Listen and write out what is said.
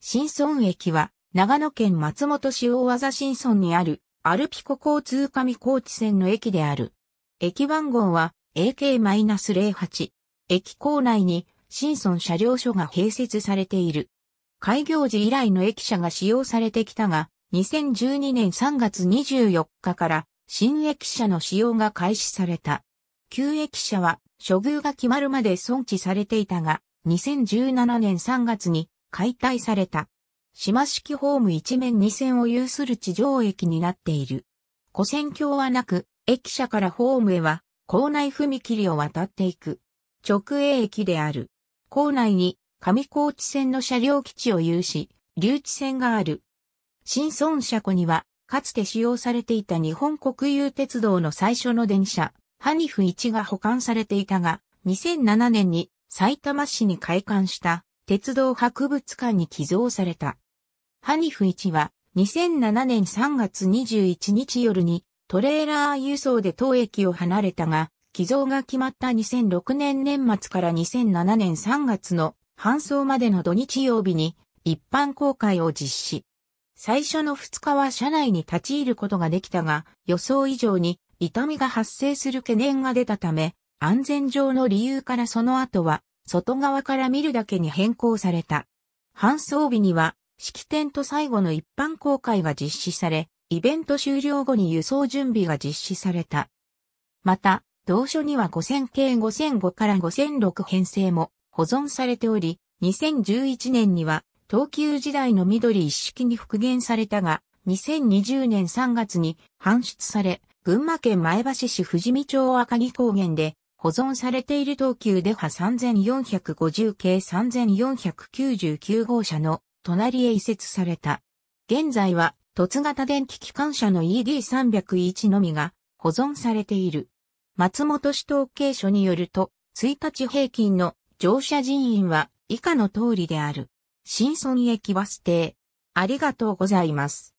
新村駅は、長野県松本市大和新村にある、アルピコ交通上高地線の駅である。駅番号は AK-08。駅構内に新村車両所が併設されている。開業時以来の駅舎が使用されてきたが、2012年3月24日から新駅舎の使用が開始された。旧駅舎は処遇が決まるまで存置されていたが、2017年3月に解体された。島式ホーム一面二線を有する地上駅になっている。古線橋はなく、駅舎からホームへは、校内踏切を渡っていく。直営駅である。校内に、上高地線の車両基地を有し、留置線がある。新村車庫には、かつて使用されていた日本国有鉄道の最初の電車、ハニフ1が保管されていたが、2007年に埼玉市に開館した鉄道博物館に寄贈された。ハニフ1は2007年3月21日夜にトレーラー輸送で当駅を離れたが、寄贈が決まった2006年年末から2007年3月の搬送までの土日曜日に一般公開を実施。最初の2日は車内に立ち入ることができたが、予想以上に痛みが発生する懸念が出たため、安全上の理由からその後は外側から見るだけに変更された。搬送日には、式典と最後の一般公開が実施され、イベント終了後に輸送準備が実施された。また、同書には5000系5005から5006編成も保存されており、2011年には東急時代の緑一式に復元されたが、2020年3月に搬出され、群馬県前橋市富士見町赤城高原で保存されている東急デフ3450系3499号車の隣へ移設された。現在は、凸型電気機関車の ED301 のみが保存されている。松本市統計所によると、1日平均の乗車人員は以下の通りである。新村駅バス停。ありがとうございます。